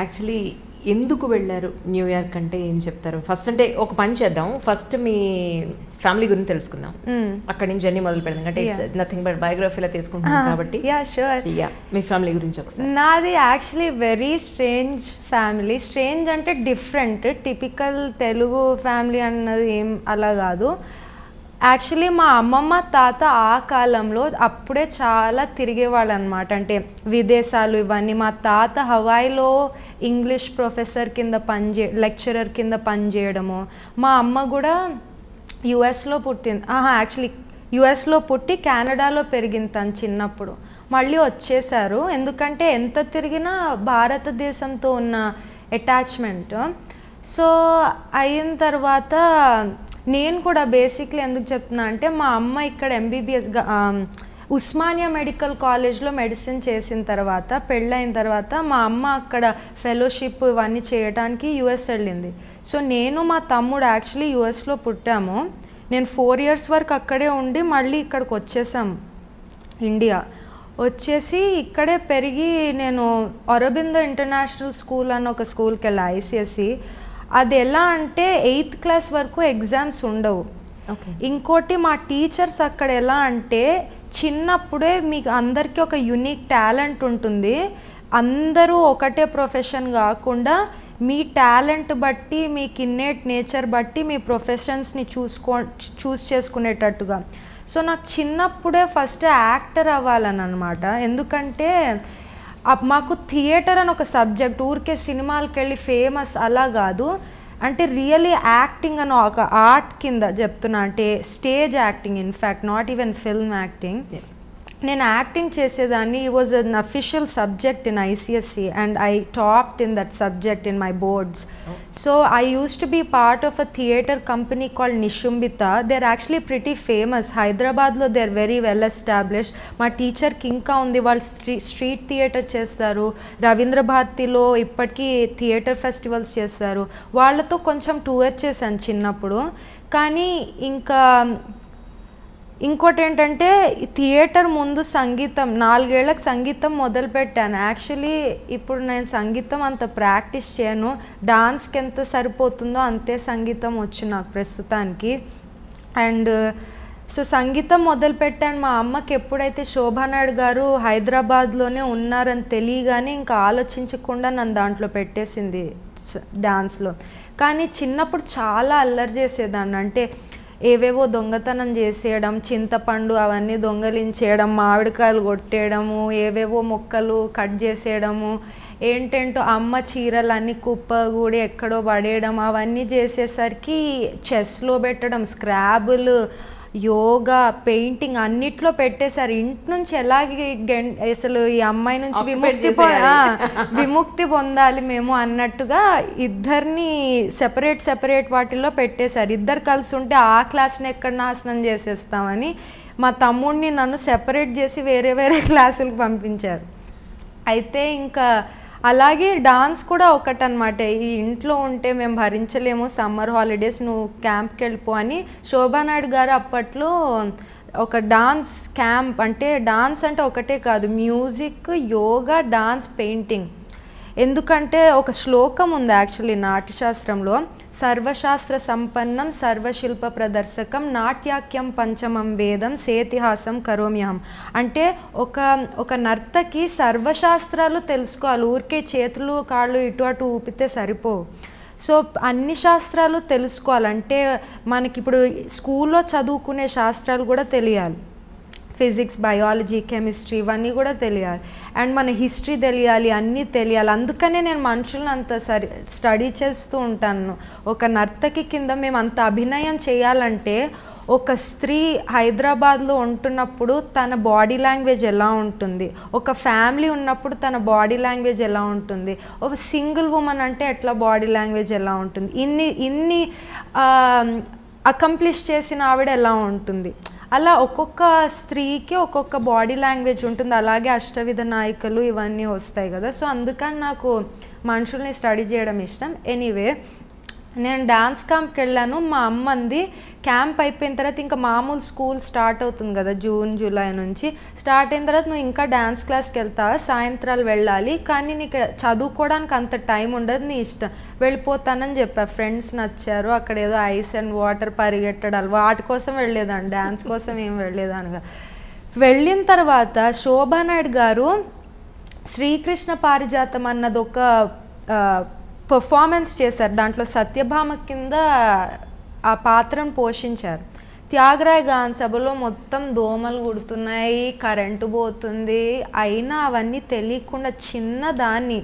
Actually ఎందుకు వెళ్ళారు New York అంటే ఏం చెప్తారు ఫస్ట్ అంటే ఒక పని చేద్దాం ఫస్ట్ మీ ఫ్యామిలీ గురించి తెలుసుకుందాం hmm. అక్కడి నుంచి జర్నీ మొదలు పెడదాం అంటే నథింగ్ బట్ బయోగ్రఫీలో తీసుకుంటున్నాం ah, కాబట్టి యా యా మీ ఫ్యామిలీ గురించి ఒకసారి నాది actually very strange family strange అంటే డిఫరెంట్ టిపికల్ తెలుగు ఫ్యామిలీ అన్నది ఏం అలా కాదు యాక్చువల్లీ మా అమ్మమ్మ తాత ఆ కాలంలో అప్పుడే చాలా తిరిగేవాళ్ళు అనమాట అంటే విదేశాలు ఇవన్నీ మా తాత హవాయిలో ఇంగ్లీష్ ప్రొఫెసర్ కింద పనిచే లెక్చరర్ కింద పనిచేయడము మా అమ్మ కూడా యుఎస్లో పుట్టింది ఆహా యాక్చువల్లీ యుఎస్లో పుట్టి కెనడాలో పెరిగింది తను చిన్నప్పుడు మళ్ళీ వచ్చేసారు ఎందుకంటే ఎంత తిరిగినా భారతదేశంతో ఉన్న అటాచ్మెంట్ సో అయిన తర్వాత నేను కూడా బేసిక్లీ ఎందుకు చెప్తున్నా అంటే మా అమ్మ ఇక్కడ ఎంబీబీఎస్గా ఉస్మానియా మెడికల్ కాలేజ్లో మెడిసిన్ చేసిన తర్వాత పెళ్ళైన తర్వాత మా అమ్మ అక్కడ ఫెలోషిప్ ఇవన్నీ చేయడానికి యుఎస్ వెళ్ళింది సో నేను మా తమ్ముడు యాక్చువల్లీ యుఎస్లో పుట్టాము నేను ఫోర్ ఇయర్స్ వరకు అక్కడే ఉండి మళ్ళీ ఇక్కడికి వచ్చేసాము ఇండియా వచ్చేసి ఇక్కడే పెరిగి నేను అరబింద ఇంటర్నేషనల్ స్కూల్ అన్న ఒక స్కూల్కి వెళ్ళా ఐసిఎస్సి అది ఎలా అంటే ఎయిత్ క్లాస్ వరకు ఎగ్జామ్స్ ఉండవు ఇంకోటి మా టీచర్స్ అక్కడ ఎలా అంటే చిన్నప్పుడే మీకు అందరికీ ఒక యునిక్ టాలెంట్ ఉంటుంది అందరూ ఒకటే ప్రొఫెషన్ కాకుండా మీ టాలెంట్ బట్టి మీ కిన్నేట్ నేచర్ బట్టి మీ ప్రొఫెషన్స్ని చూసుకో చూస్ చేసుకునేటట్టుగా సో నాకు చిన్నప్పుడే ఫస్ట్ యాక్టర్ అవ్వాలని అనమాట ఎందుకంటే మాకు థియేటర్ అని ఒక సబ్జెక్ట్ ఊరికే సినిమాలకి వెళ్ళి ఫేమస్ అలా కాదు అంటే రియలీ యాక్టింగ్ అని ఒక ఆర్ట్ కింద చెప్తున్నా అంటే stage acting in fact not even film acting నేను యాక్టింగ్ చేసేదాన్ని ఈ was an official subject in ICSE and I topped in that subject in my boards so I used to be part of a theatre company called Nishumbita they are actually pretty famous హైదరాబాద్లో they are very well establish మా టీచర్కి ఇంకా ఉంది వాళ్ళు స్ట్రీ street theatre చేస్తారు రవీంద్ర భారతిలో ఇప్పటికీ theatre festivals చేస్తారు వాళ్ళతో కొంచెం టూర్ చేశాను చిన్నప్పుడు కానీ ఇంకా ఇంకోటి ఏంటంటే థియేటర్ ముందు సంగీతం నాలుగేళ్లకు సంగీతం మొదలుపెట్టాను యాక్చువల్లీ ఇప్పుడు నేను సంగీతం అంత ప్రాక్టీస్ చేయను డాన్స్కి ఎంత సరిపోతుందో అంతే సంగీతం వచ్చు నాకు ప్రస్తుతానికి అండ్ సో సంగీతం మొదలుపెట్టాను మా అమ్మకి ఎప్పుడైతే శోభానాయుడు గారు హైదరాబాద్లోనే ఉన్నారని తెలియగానే ఇంకా ఆలోచించకుండా నన్ను దాంట్లో పెట్టేసింది డాన్స్లో కానీ చిన్నప్పుడు చాలా అల్లరి చేసేదాన్ని అంటే ఏవేవో దొంగతనం చేసేయడం చింతపండు అవన్నీ దొంగలించేయడం మామిడికాయలు కొట్టేయడము ఏవేవో మొక్కలు కట్ చేసేయడము ఏంటంటో అమ్మ చీరలన్నీ కుప్పగూడి ఎక్కడో పడేయడం అవన్నీ చేసేసరికి చెస్లో పెట్టడం స్క్రాబులు యోగా పెయింటింగ్ అన్నిట్లో పెట్టేశారు ఇంటి నుంచి ఎలాగే అసలు ఈ అమ్మాయి నుంచి విముక్తి విముక్తి పొందాలి మేము అన్నట్టుగా ఇద్దరిని సెపరేట్ సెపరేట్ వాటిల్లో పెట్టేశారు ఇద్దరు కలిసి ఉంటే ఆ క్లాస్ని ఎక్కడ నాశనం చేసేస్తామని మా తమ్ముడిని నన్ను సెపరేట్ చేసి వేరే వేరే క్లాసులకు పంపించారు అయితే ఇంకా అలాగే డాన్స్ కూడా ఒకటనమాట ఈ ఇంట్లో ఉంటే మేము భరించలేము సమ్మర్ హాలిడేస్ నువ్వు క్యాంప్కి వెళ్ళిపో అని శోభానాయుడు గారు అప్పట్లో ఒక డాన్స్ క్యాంప్ అంటే డాన్స్ అంటే ఒకటే కాదు మ్యూజిక్ యోగా డాన్స్ పెయింటింగ్ ఎందుకంటే ఒక శ్లోకం ఉంది యాక్చువల్లీ నాట్యశాస్త్రంలో సర్వశాస్త్ర సంపన్నం సర్వశిల్ప ప్రదర్శకం నాట్యాఖ్యం పంచమం వేదం సేతిహాసం కరోమ్యహం అంటే ఒక ఒక నర్తకి సర్వశాస్త్రాలు తెలుసుకోవాలి ఊరికే చేతులు కాళ్ళు ఇటు అటు ఊపితే సరిపో సో అన్ని శాస్త్రాలు తెలుసుకోవాలంటే మనకిప్పుడు స్కూల్లో చదువుకునే శాస్త్రాలు కూడా తెలియాలి ఫిజిక్స్ బయాలజీ కెమిస్ట్రీ ఇవన్నీ కూడా తెలియాలి అండ్ మన హిస్టరీ తెలియాలి అన్నీ తెలియాలి అందుకనే నేను మనుషులను అంత సరి స్టడీ చేస్తూ ఉంటాను ఒక నర్తకి కింద మేము అంత అభినయం చేయాలంటే ఒక స్త్రీ హైదరాబాద్లో ఉంటున్నప్పుడు తన బాడీ లాంగ్వేజ్ ఎలా ఉంటుంది ఒక ఫ్యామిలీ ఉన్నప్పుడు తన బాడీ లాంగ్వేజ్ ఎలా ఉంటుంది ఒక సింగిల్ ఉమెన్ అంటే ఎట్లా బాడీ లాంగ్వేజ్ ఎలా ఉంటుంది ఇన్ని ఇన్ని అకంప్లిష్ చేసిన ఆవిడ ఎలా ఉంటుంది అలా ఒక్కొక్క స్త్రీకి ఒక్కొక్క బాడీ లాంగ్వేజ్ ఉంటుంది అలాగే అష్టవిధ నాయకులు ఇవన్నీ వస్తాయి కదా సో అందుకని నాకు మనుషుల్ని స్టడీ చేయడం ఇష్టం ఎనీవే నేను డాన్స్ క్యాంప్కి వెళ్ళాను మా అమ్మ అంది క్యాంప్ అయిపోయిన తర్వాత ఇంకా మామూలు స్కూల్ స్టార్ట్ అవుతుంది కదా జూన్ జూలై నుంచి స్టార్ట్ అయిన తర్వాత నువ్వు ఇంకా డ్యాన్స్ క్లాస్కి వెళ్తావా సాయంత్రాలు వెళ్ళాలి కానీ నీకు చదువుకోవడానికి అంత టైం ఉండదు నీ ఇష్టం వెళ్ళిపోతానని చెప్పా ఫ్రెండ్స్ నచ్చారు అక్కడ ఏదో ఐస్ అండ్ వాటర్ పరిగెట్టడాలు వాటి కోసం వెళ్ళేదాన్ని డ్యాన్స్ కోసం ఏం వెళ్ళలేదాను వెళ్ళిన తర్వాత శోభానాయుడు గారు శ్రీకృష్ణ పారిజాతం అన్నది ఒక పర్ఫార్మెన్స్ చేశారు దాంట్లో సత్యభామ కింద ఆ పాత్రను పోషించారు త్యాగరాయ గాన్ సభలో మొత్తం దోమలు కుడుతున్నాయి కరెంటు పోతుంది అయినా అవన్నీ తెలియకుండా చిన్న దాన్ని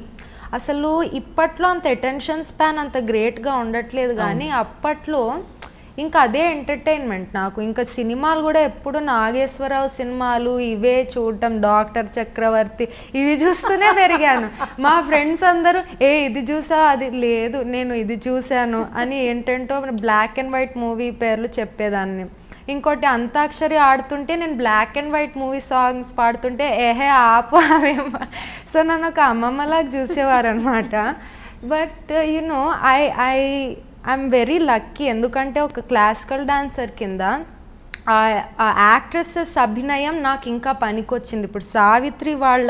అసలు ఇప్పట్లో అంత అటెన్షన్ స్పాన్ అంత గ్రేట్గా ఉండట్లేదు కానీ అప్పట్లో ఇంకా అదే ఎంటర్టైన్మెంట్ నాకు ఇంకా సినిమాలు కూడా ఎప్పుడు నాగేశ్వరరావు సినిమాలు ఇవే చూడటం డాక్టర్ చక్రవర్తి ఇవి చూస్తూనే పెరిగాను మా ఫ్రెండ్స్ అందరూ ఏ ఇది చూసా అది లేదు నేను ఇది చూశాను అని ఏంటంటో బ్లాక్ అండ్ వైట్ మూవీ పేర్లు చెప్పేదాన్ని ఇంకోటి అంతాక్షరి ఆడుతుంటే నేను black and white movie songs పాడుతుంటే ఏహే ఆపు అవేమో సో నన్ను ఒక అమ్మమ్మలాగా చూసేవారు అనమాట but you know I I I'm very lucky ఎందుకంటే ఒక క్లాసికల్ డాన్సర్ కింద ఆ యాక్ట్రెసెస్ అభినయం నాకు ఇంకా పనికొచ్చింది ఇప్పుడు సావిత్రి వాళ్ళ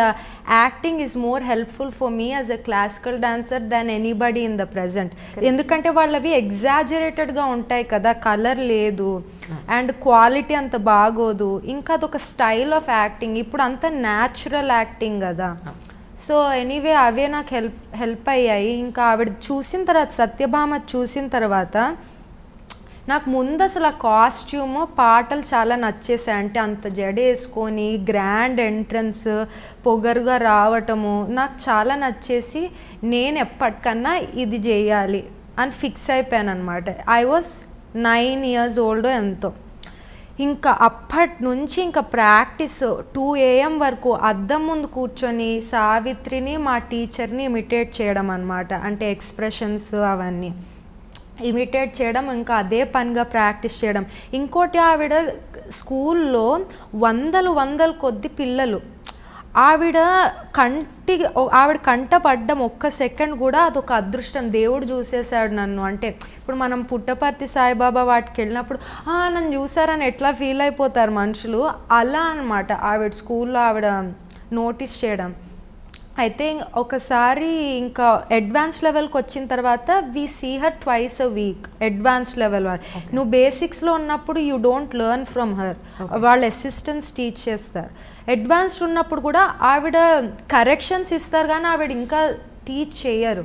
acting is more helpful for me as a classical dancer than anybody in the present ఎందుకంటే వాళ్ళవి ఎగ్జాజరేటెడ్గా ఉంటాయి కదా కలర్ లేదు అండ్ క్వాలిటీ అంత బాగోదు ఇంకా అదొక స్టైల్ ఆఫ్ యాక్టింగ్ ఇప్పుడు అంత న్యాచురల్ యాక్టింగ్ కదా సో ఎనీవే అవే నాకు హెల్ప్ హెల్ప్ అయ్యాయి ఇంకా ఆవిడ చూసిన తర్వాత సత్యభామ చూసిన తర్వాత నాకు ముందు అసలు ఆ కాస్ట్యూమ్ పాటలు చాలా నచ్చేసాయి అంటే అంత జడ వేసుకొని గ్రాండ్ ఎంట్రన్స్ పొగరుగా రావటము నాకు చాలా నచ్చేసి నేను ఎప్పటికన్నా ఇది చేయాలి అని ఫిక్స్ అయిపోయాను అనమాట I was nine years old ఎంతో ఇంకా అప్పటి నుంచి ఇంకా ప్రాక్టీస్ టూ ఏఎం వరకు అద్దం ముందు కూర్చొని సావిత్రిని మా టీచర్ని ఇమిటేట్ చేయడం అనమాట అంటే ఎక్స్ప్రెషన్స్ అవన్నీ ఇమిటేట్ చేయడం ఇంకా అదే పనిగా ప్రాక్టీస్ చేయడం ఇంకోటి ఆవిడ స్కూల్లో వందలు వందలు కొద్ది పిల్లలు ఆవిడ కంటి ఆవిడ కంట పడ్డం ఒక్క సెకండ్ కూడా అదొక అదృష్టం దేవుడు చూసేశాడు నన్ను అంటే ఇప్పుడు మనం పుట్టపర్తి సాయిబాబా వాటికి వెళ్ళినప్పుడు నన్ను చూసారని ఎట్లా ఫీల్ అయిపోతారు మనుషులు అలా అనమాట ఆవిడ స్కూల్లో ఆవిడ నోటీస్ చేయడం అయితే ఒకసారి ఇంకా అడ్వాన్స్ లెవెల్కి వచ్చిన తర్వాత we see her twice a week advance level వాళ్ళు నువ్వు బేసిక్స్లో ఉన్నప్పుడు you don't learn from her వాళ్ళ అసిస్టెంట్స్ టీచ్ చేస్తారు అడ్వాన్స్డ్ ఉన్నప్పుడు కూడా ఆవిడ కరెక్షన్స్ ఇస్తారు కానీ ఆవిడ ఇంకా టీచ్ చేయరు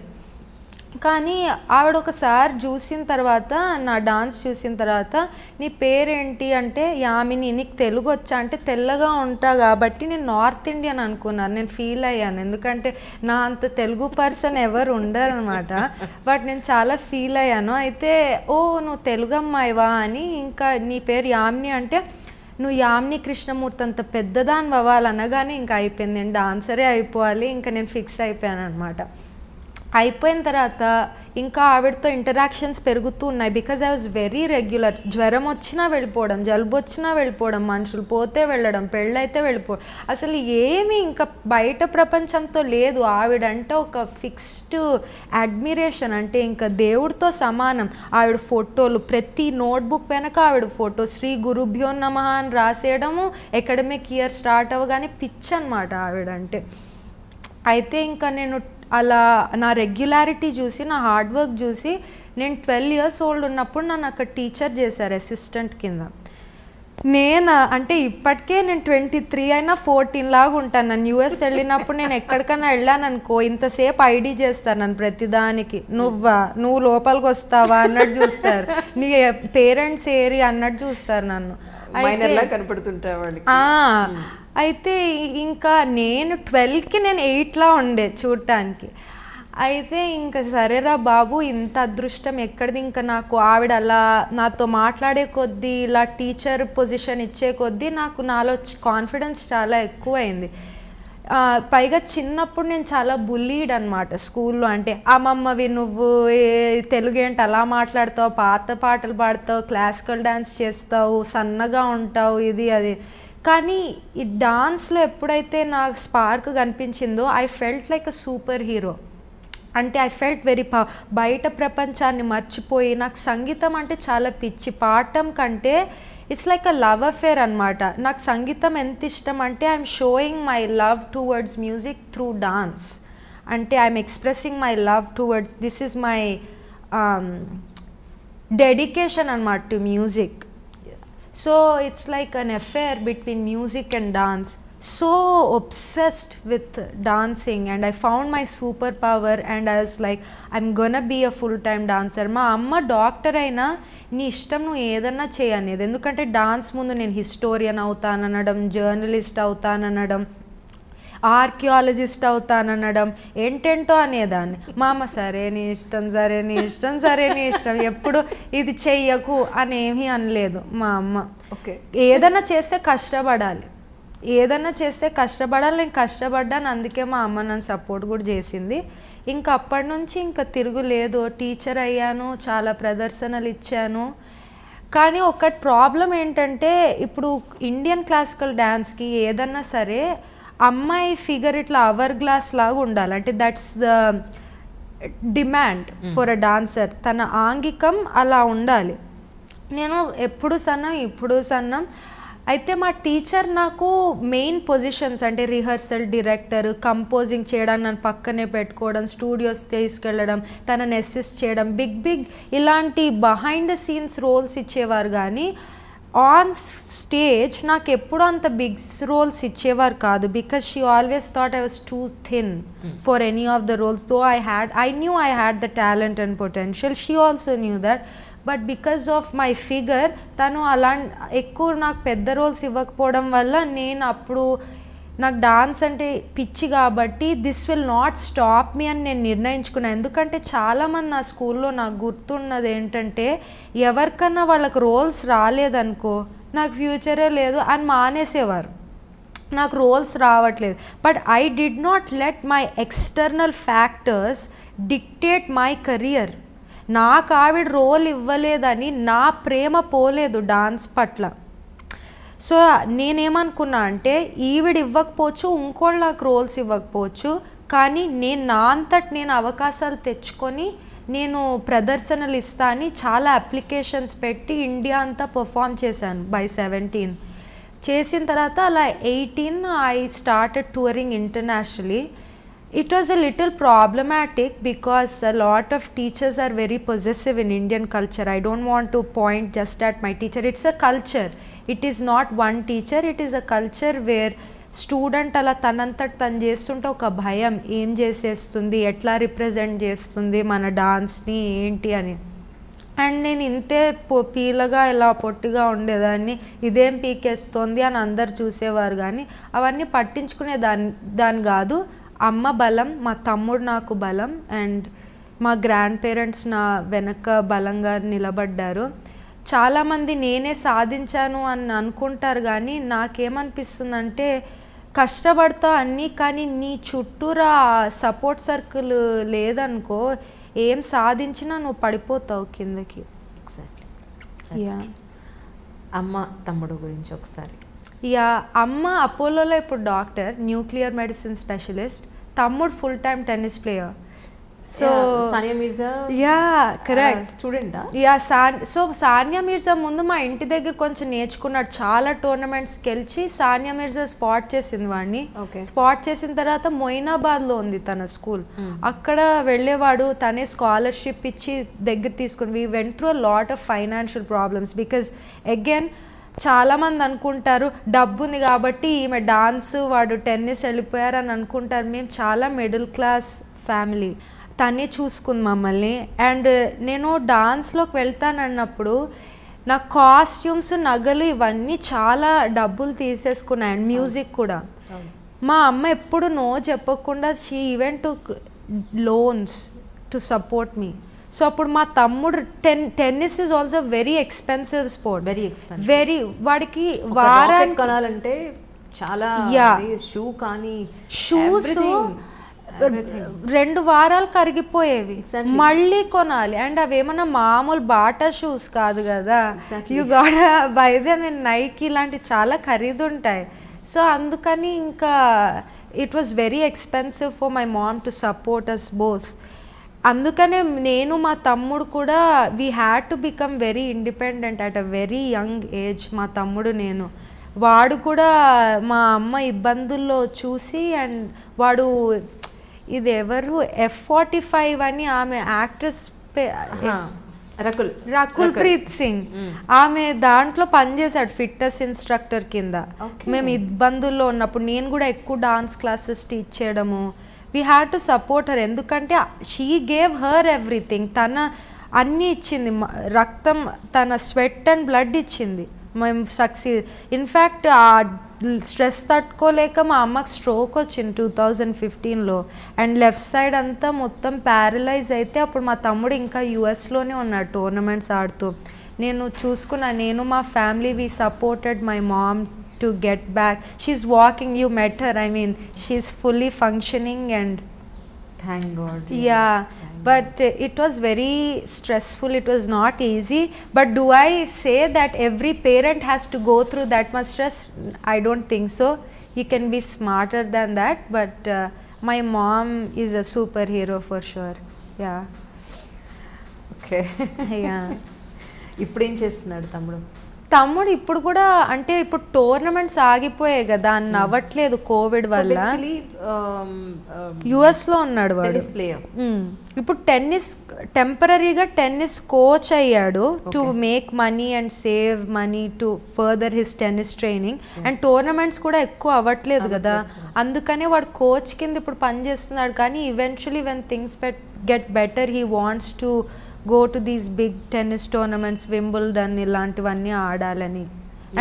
కానీ ఆవిడ ఒకసారి చూసిన తర్వాత నా డాన్స్ చూసిన తర్వాత నీ పేరేంటి అంటే యామిని నీకు తెలుగు వచ్చా అంటే తెల్లగా ఉంటా కాబట్టి నేను నార్త్ ఇండియన్ అనుకున్నాను నేను ఫీల్ అయ్యాను ఎందుకంటే నా అంత తెలుగు పర్సన్ ఎవరు ఉండరనమాట బట్ నేను చాలా ఫీల్ అయ్యాను అయితే ఓ నువ్వు తెలుగు అమ్మాయివా అని ఇంకా నీ పేరు యామిని అంటే నువ్వు యామిని కృష్ణమూర్తి అంత పెద్దదాన్ని అవ్వాలనగానే ఇంకా అయిపోయింది నేను డాన్సరే అయిపోవాలి ఇంకా నేను ఫిక్స్ అయిపోయాను అనమాట అయిపోయిన తర్వాత ఇంకా ఆవిడతో ఇంటరాక్షన్స్ పెరుగుతూ ఉన్నాయి because I was very regular జ్వరం వచ్చినా వెళ్ళిపోవడం జలుబు వచ్చినా వెళ్ళిపోవడం మనుషులు పోతే వెళ్ళడం పెళ్ళైతే వెళ్ళిపోవడం అసలు ఏమీ ఇంకా బయట ప్రపంచంతో లేదు ఆవిడంటే ఒక ఫిక్స్డ్ అడ్మిరేషన్ అంటే ఇంకా దేవుడితో సమానం ఆవిడ ఫోటోలు ప్రతి నోట్బుక్ వెనక ఆవిడ ఫోటో శ్రీ గురుభ్యో నమ అని రాసేయడము అకాడమిక్ ఇయర్ స్టార్ట్ అవ్వగానే పిచ్ అనమాట ఆవిడంటే అయితే ఇంకా నేను అలా నా రెగ్యులారిటీ చూసి నా హార్డ్ వర్క్ చూసి నేను ట్వెల్వ్ ఇయర్స్ ఓల్డ్ ఉన్నప్పుడు నన్ను అక్కడ టీచర్ చేశారు అసిస్టెంట్ కింద నేను అంటే ఇప్పటికే నేను ట్వంటీ త్రీ అయినా ఫోర్టీన్ లాగా ఉంటాను నన్ను యూఎస్ వెళ్ళినప్పుడు నేను ఎక్కడికైనా వెళ్ళాను అనుకో ఇంతసేపు ఐడి చేస్తాను నన్ను ప్రతిదానికి నువ్వా నువ్వు లోపలికి వస్తావా అన్నట్టు చూస్తారు నీ పేరెంట్స్ ఏరి అన్నట్టు చూస్తారు నన్ను కనపడుతుంటా అయితే ఇంకా నేను ట్వెల్వ్కి నేను ఎయిట్లా ఉండే చూడటానికి అయితే ఇంకా సరేరా బాబు ఇంత అదృష్టం ఎక్కడిది ఇంకా నాకు ఆవిడ అలా నాతో మాట్లాడే కొద్దీ ఇలా టీచర్ పొజిషన్ ఇచ్చే కొద్దీ నాకు నాలో కాన్ఫిడెన్స్ చాలా ఎక్కువైంది పైగా చిన్నప్పుడు నేను చాలా బుల్లీడ్ అనమాట స్కూల్లో అంటే అమ్మమ్మవి నువ్వు తెలుగు ఏంటి అలా మాట్లాడతావు పాత పాటలు పాడతావు క్లాసికల్ డ్యాన్స్ చేస్తావు సన్నగా ఉంటావు ఇది అది కానీ ఈ డాన్స్లో ఎప్పుడైతే నాకు స్పార్క్ కనిపించిందో I felt like a super hero అంటే ఐ ఫెల్ట్ వెరీ ప బయట ప్రపంచాన్ని మర్చిపోయి నాకు సంగీతం అంటే చాలా పిచ్చి పాఠం కంటే it's like a love affair అనమాట నాకు సంగీతం ఎంత ఇష్టం అంటే I'm showing my love towards music through dance అంటే I'm expressing my love towards this is my dedication అనమాట to music So it's like an affair between music and dance. So obsessed with dancing and I found my superpower and I was like, I'm gonna be a full-time dancer. Ma amma doctor aina nishtam nu edana cheyane. Dendu kante dance mundu nen historian outa nanadam, journalist outa nanadam. Archaeologist అవుతానడం ఏంటేంటో అనేదాన్ని మామ సరే నీ ఇష్టం సరే నీ ఇష్టం సరే నీ ఇష్టం ఎప్పుడు ఇది చెయ్యకు ఏమీ అనలేదు మా అమ్మ ఓకే ఏదైనా చేస్తే కష్టపడాలి ఏదైనా చేస్తే కష్టపడాలి నేను కష్టపడ్డాను అందుకే మా అమ్మ నన్ను సపోర్ట్ కూడా చేసింది ఇంకా అప్పటి నుంచి ఇంకా తిరుగులేదు టీచర్ అయ్యాను చాలా ప్రదర్శనలు ఇచ్చాను కానీ ఒక ప్రాబ్లం ఏంటంటే ఇప్పుడు ఇండియన్ క్లాసికల్ డ్యాన్స్కి ఏదన్నా సరే అమ్మాయి ఫిగర్ ఇట్లా అవర్ గ్లాస్ లాగా ఉండాలి అంటే that's the demand for a dancer తన ఆంగికం అలా ఉండాలి నేను ఎప్పుడు సన్నం ఇప్పుడు సన్నం అయితే మా టీచర్ నాకు మెయిన్ పొజిషన్స్ అంటే రిహర్సల్ డిరెక్టర్ కంపోజింగ్ చేయడం నన్ను పక్కనే పెట్టుకోవడం స్టూడియోస్ తీసుకెళ్ళడం తనని అసిస్ట్ చేయడం బిగ్ బిగ్ ఇలాంటి బహైండ్ ద సీన్స్ రోల్స్ ఇచ్చేవారు కానీ ఆన్ స్టేజ్ నాకు ఎప్పుడు అంత బిగ్స్ రోల్స్ ఇచ్చేవారు కాదు because she always thought I was too thin for any of the roles though I had I knew I had the talent and potential she also knew that but because of my figure తను అలా ఎక్కువ నాకు పెద్ద roles ఇవ్వకపోవడం వల్ల నేను అప్పుడు నాకు డాన్స్ అంటే పిచ్చి కాబట్టి this will not stop me అని నేను నిర్ణయించుకున్నాను ఎందుకంటే చాలామంది నా స్కూల్లో నాకు గుర్తున్నది ఏంటంటే ఎవరికన్నా వాళ్ళకి రోల్స్ రాలేదనుకో నాకు ఫ్యూచరే లేదు అని మానేసేవారు నాకు రోల్స్ రావట్లేదు but I did not let my external factors dictate my career నాకు ఆవిడ రోల్ ఇవ్వలేదని నా ప్రేమ పోలేదు డాన్స్ పట్ల సో నేనేమనుకున్నా అంటే ఈవిడ ఇవ్వకపోవచ్చు ఇంకోళ్ళు నాకు రోల్స్ ఇవ్వకపోవచ్చు కానీ నేను నా అంతటి నేను అవకాశాలు తెచ్చుకొని నేను ప్రదర్శనలు ఇస్తా అని చాలా అప్లికేషన్స్ పెట్టి ఇండియా అంతా పర్ఫామ్ చేశాను బై సెవెంటీన్ చేసిన తర్వాత అలా eighteen I started touring internationally it was a little problematic because a lot of teachers are very possessive in Indian culture I don't want to point just at my teacher it's a culture it is not one teacher it is a culture where student అలా తనంతట తను చేస్తుంటే ఒక భయం ఏం చేసేస్తుంది ఎట్లా represent చేస్తుంది మన డాన్స్ని ఏంటి అని అండ్ నేను ఇంతే పొ పీలగా ఇలా పొట్టిగా ఉండేదాన్ని ఇదేం పీకేస్తోంది అని అందరు చూసేవారు కానీ అవన్నీ పట్టించుకునే దాని దాని కాదు అమ్మ బలం మా తమ్ముడు నాకు బలం అండ్ మా గ్రాండ్ పేరెంట్స్ నా వెనక బలంగా నిలబడ్డారు చాలామంది నేనే సాధించాను అని అనుకుంటారు కానీ నాకేమనిపిస్తుందంటే కష్టపడతా అన్నీ కానీ నీ చుట్టూరా సపోర్ట్ సర్కిల్ లేదనుకో ఏం సాధించినా నువ్వు పడిపోతావు కిందకి ఎగ్జాక్ట్లీ అమ్మ తమ్ముడు గురించి ఒకసారి యా అమ్మ అపోలోలో ఇప్పుడు డాక్టర్ న్యూక్లియర్ మెడిసిన్ స్పెషలిస్ట్ తమ్ముడు full time tennis player so Sania Mirza yeah correct student yeah so Sania Mirza ముందు మా ఇంటి దగ్గర కొంచెం నేర్చుకున్నాడు చాలా టోర్నమెంట్స్ గెలిచి సానియా మీర్జా స్పాట్ చేసింది వాడిని స్పాట్ చేసిన తర్వాత మొయినాబాద్ లో ఉంది తన స్కూల్ hmm. అక్కడ వెళ్ళేవాడు తనే స్కాలర్షిప్ ఇచ్చి దగ్గర తీసుకుని we went through lot of financial problems because again మంది అనుకుంటారు డబ్బు ఉంది కాబట్టి ఈమె డాన్స్ వాడు టెన్నిస్ వెళ్ళిపోయారు అని అనుకుంటారు మేము చాలా మిడిల్ క్లాస్ ఫ్యామిలీ తనే చూసుకుంది మమ్మల్ని అండ్ నేను డాన్స్లోకి వెళ్తానన్నప్పుడు నా కాస్ట్యూమ్స్ నగలు ఇవన్నీ చాలా డబ్బులు తీసేసుకున్నాయి అండ్ మ్యూజిక్ కూడా మా అమ్మ ఎప్పుడు నో చెప్పకుండా she even took loans to support me so అప్పుడు మా తమ్ముడు ten tennis is also very expensive sport very expensive very వాడికి వారానికి కొనాలంటే చాలా షూ కానీ షూస్ రెండు వారాలు కరిగిపోయేవి మళ్ళీ కొనాలి అండ్ అవి ఏమన్నా మామూలు బాటా షూస్ కాదు కదా యు గాడ బై దెమ్ ఇన్ నైక్ ఇలాంటి చాలా ఖరీదు ఉంటాయి సో అందుకని ఇంకా it was very expensive for my mom to support us both అందుకనే నేను మా తమ్ముడు కూడా we had to become very independent at a very young age మా తమ్ముడు నేను వాడు కూడా మా అమ్మ ఇబ్బందుల్లో చూసి అండ్ వాడు ఇది ఎవరు ఎఫ్ ఫార్టీ ఫైవ్ అని ఆమె యాక్ట్రెస్ రకుల్ రకుల్ ప్రీత్ సింగ్ ఆమె దాంట్లో పనిచేశాడు ఫిట్నెస్ ఇన్స్ట్రక్టర్ కింద మేము ఇబ్బందుల్లో ఉన్నప్పుడు నేను కూడా ఎక్కువ డాన్స్ క్లాసెస్ టీచ్ చేయడము we have to support her ఎందుకంటే షీ గేవ్ హర్ ఎవ్రీథింగ్ తన అన్నీ ఇచ్చింది రక్తం తన స్వెట్ అండ్ బ్లడ్ ఇచ్చింది మేము సక్సీ ఇన్ఫ్యాక్ట్ ఆ స్ట్రెస్ తట్టుకోలేక మా అమ్మకి స్ట్రోక్ వచ్చింది టూ థౌజండ్ ఫిఫ్టీన్లో అండ్ లెఫ్ట్ సైడ్ అంతా మొత్తం ప్యారలైజ్ అయితే అప్పుడు మా తమ్ముడు ఇంకా యుఎస్లోనే ఉన్నాడు టోర్నమెంట్స్ ఆడుతూ నేను చూసుకున్నా నేను మా family we supported my mom to get back she's walking you matter I mean she's fully functioning and thank God yeah but uh, it was very stressful it was not easy but do i say that every parent has to go through that much stress i don't think so he can be smarter than that but uh, my mom is a superhero for sure yeah okay yeah ఇప్పుడేం చేస్తున్నాడు తమ్ముడు తమ్ముడు ఇప్పుడు కూడా అంటే ఇప్పుడు tournaments ఆగిపోయాయి కదా దాన్ని అవ్వట్లేదు hmm. కోవిడ్ వల్ల యుఎస్ um, um, లో ఉన్నాడు వాడు hmm. ఇప్పుడు టెన్నిస్ టెంపరీగా టెన్నిస్ కోచ్ అయ్యాడు to make money and save money to further his tennis training and tournaments కూడా ఎక్కువ అవ్వట్లేదు కదా hmm. అందుకనే వాడు కోచ్ కింద ఇప్పుడు పనిచేస్తున్నాడు కానీ eventually when things get better he wants to go to these big tennis tournaments Wimbledon ఇలాంటివన్నీ ఆడాలని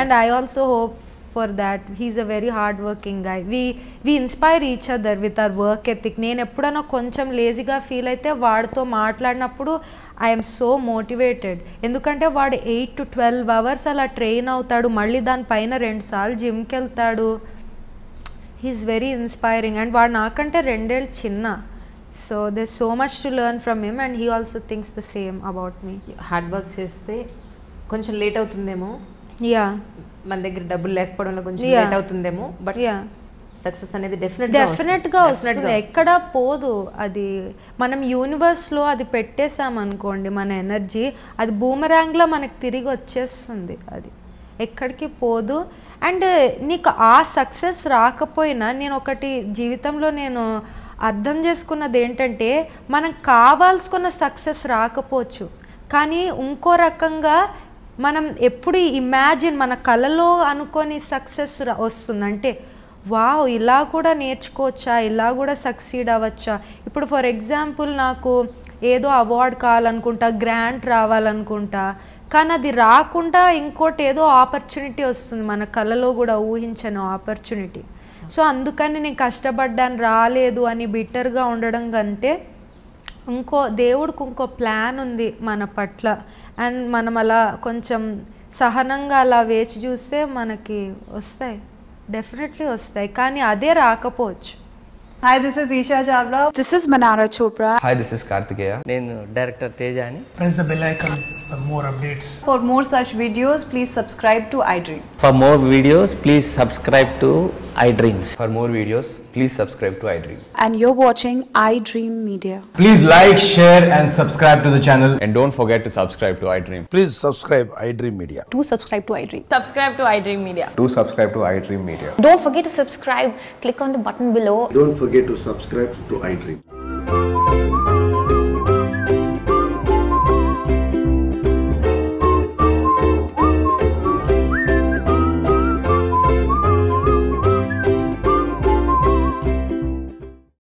and I also hope for that he's a very hard working guy we we inspire each other with our work ethic నేను ఎప్పుడైనా కొంచెం లేజీగా feel అయితే వాడితో మాట్లాడినప్పుడు I'm so motivated ఎందుకంటే వాడు ఎయిట్ టు ట్వెల్వ్ అవర్స్ అలా ట్రైన్ అవుతాడు మళ్ళీ దానిపైన రెండుసార్లు జిమ్కి వెళ్తాడు హీఈస్ వెరీ ఇన్స్పైరింగ్ అండ్ వాడు నాకంటే రెండేళ్ళు చిన్న so there so much to learn from him and he also thinks the same about me hard work చేస్తే కొంచెం లేట్ అవుతుందేమో యా మన దగ్గర డబ్బులు లేకపోవడంలో కొంచెం లేట్ అవుతుందేమో బట్ యా సక్సెస్ అనేది డెఫినెట్ డెఫినెట్గా వస్తుంది ఎక్కడ పోదు అది మనం యూనివర్స్లో అది పెట్టేసాం అనుకోండి మన ఎనర్జీ అది బూమరాంగ్లో మనకు తిరిగి వచ్చేస్తుంది అది ఎక్కడికి పోదు అండ్ నీకు ఆ సక్సెస్ రాకపోయినా నేను ఒకటి జీవితంలో నేను అర్థం చేసుకున్నది ఏంటంటే మనం కావాల్సుకున్న సక్సెస్ రాకపోవచ్చు కానీ ఇంకో రకంగా మనం ఎప్పుడు ఇమాజిన్ మన కళలో అనుకొని సక్సెస్ వస్తుందంటే వావ్ ఇలా కూడా నేర్చుకోవచ్చా ఇలా కూడా సక్సీడ్ అవ్వచ్చా ఇప్పుడు ఫర్ ఎగ్జాంపుల్ నాకు ఏదో అవార్డ్ కావాలనుకుంటా గ్రాంట్ రావాలనుకుంటా కానీ అది రాకుండా ఇంకోటి ఏదో ఆపర్చునిటీ వస్తుంది మన కళలో కూడా ఊహించను ఆపర్చునిటీ సో అందుకని నేను కష్టపడ్డాను రాలేదు అని బిట్టర్గా ఉండడం కంటే ఇంకో దేవుడికి ఇంకో ప్లాన్ ఉంది మన పట్ల అండ్ మనం అలా కొంచెం సహనంగా అలా వేచి చూస్తే మనకి వస్తాయి డెఫినెట్లీ వస్తాయి కానీ అదే రాకపోవచ్చు hi this is Esha Chawla this is Manara Chopra hi this is Karthikeya నేను డైరెక్టర్ తేజ అని press the bell icon for more updates for more such videos please subscribe to iDream for more videos please subscribe to iDreams. For more videos, please subscribe to iDream. And you're watching iDream Media. Please like, share and subscribe to the channel. And don't forget to subscribe to iDream. Please subscribe iDream Media. Do subscribe to iDream. Subscribe to iDream Media. Do subscribe to iDream Media. Don't forget to subscribe. Click on the button below. Don't forget to subscribe to iDream.